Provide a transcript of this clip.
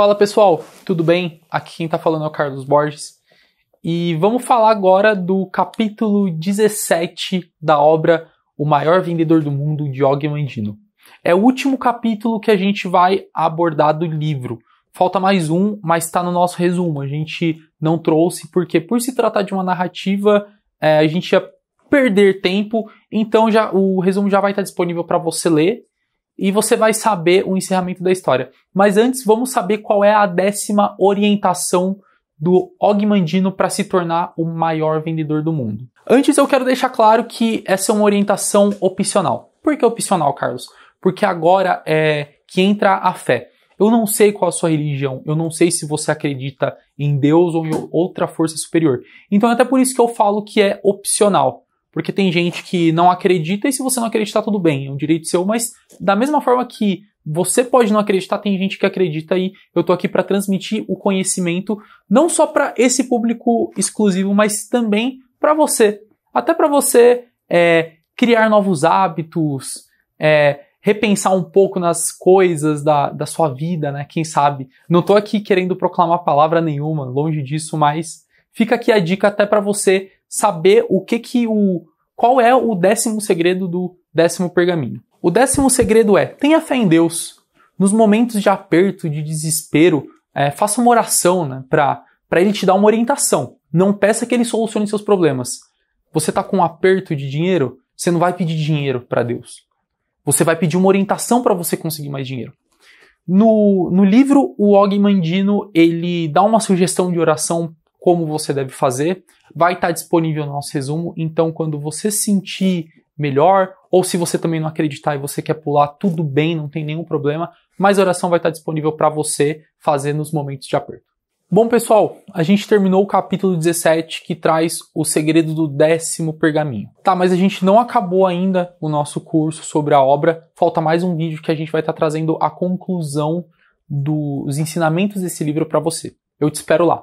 Fala pessoal, tudo bem? Aqui quem está falando é o Carlos Borges e vamos falar agora do capítulo 17 da obra O Maior Vendedor do Mundo de Og Mandino. É o último capítulo que a gente vai abordar do livro. Falta mais um, mas está no nosso resumo. A gente não trouxe porque, por se tratar de uma narrativa, é, a gente ia perder tempo. Então já o resumo já vai estar disponível para você ler e você vai saber o encerramento da história. Mas antes, vamos saber qual é a décima orientação do Og Mandino para se tornar o maior vendedor do mundo. Antes, eu quero deixar claro que essa é uma orientação opcional. Por que opcional, Carlos? Porque agora é que entra a fé. Eu não sei qual a sua religião, eu não sei se você acredita em Deus ou em outra força superior. Então, é até por isso que eu falo que é opcional. Porque tem gente que não acredita e se você não acreditar, tudo bem, é um direito seu, mas da mesma forma que você pode não acreditar, tem gente que acredita e eu tô aqui para transmitir o conhecimento não só para esse público exclusivo, mas também para você. Até para você é, criar novos hábitos, é, repensar um pouco nas coisas da, da sua vida, né? Quem sabe? Não tô aqui querendo proclamar palavra nenhuma, longe disso, mas fica aqui a dica até para você saber o que que o qual é o décimo segredo do décimo pergaminho. O décimo segredo é: tenha fé em Deus. Nos momentos de aperto, de desespero, é, faça uma oração né, para ele te dar uma orientação. Não peça que ele solucione seus problemas. Você está com um aperto de dinheiro, você não vai pedir dinheiro para Deus. Você vai pedir uma orientação para você conseguir mais dinheiro. No, no livro, o Og Mandino ele dá uma sugestão de oração como você deve fazer. Vai estar disponível no nosso resumo, então quando você sentir melhor, ou se você também não acreditar e você quer pular, tudo bem, não tem nenhum problema, mas a oração vai estar disponível para você fazer nos momentos de aperto. Bom, pessoal, a gente terminou o capítulo 17 que traz o segredo do décimo pergaminho. Tá, mas a gente não acabou ainda o nosso curso sobre a obra. Falta mais um vídeo que a gente vai estar trazendo a conclusão dos ensinamentos desse livro para você. Eu te espero lá.